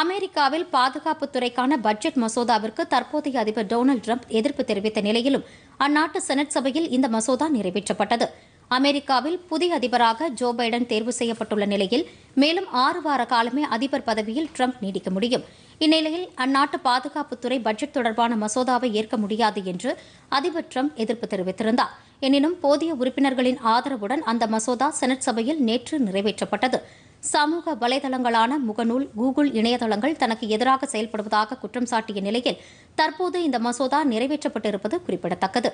அமெரிக்காவில் பாதுகாப்பு துறைக்கான பட்ஜெட் மசோதாவிற்கு தற்போதைய அதிபர் டொனால்டு ட்ரம்ப் எதிர்ப்பு தெரிவித்த நிலையிலும் அந்நாட்டு செனட் சபையில் இந்த மசோதா நிறைவேற்றப்பட்டது அமெரிக்காவில் புதிய அதிபராக ஜோ பைடன் தேர்வு செய்யப்பட்டுள்ள நிலையில் மேலும் ஆறு வார காலமே அதிபர் பதவியில் ட்ரம்ப் நீடிக்க முடியும் இந்நிலையில் அந்நாட்டு பாதுகாப்புத்துறை பட்ஜெட் தொடர்பான மசோதாவை ஏற்க முடியாது என்று அதிபர் ட்ரம்ப் எதிர்ப்பு தெரிவித்திருந்தார் எனினும் போதிய உறுப்பினர்களின் ஆதரவுடன் அந்த மசோதா செனட் சபையில் நேற்று நிறைவேற்றப்பட்டது சமூக வலைதளங்களான முகநூல் கூகுள் இணையதளங்கள் தனக்கு எதிராக செயல்படுவதாக குற்றம் சாட்டிய நிலையில் தற்போது இந்த மசோதா நிறைவேற்றப்பட்டிருப்பது குறிப்பிடத்தக்கது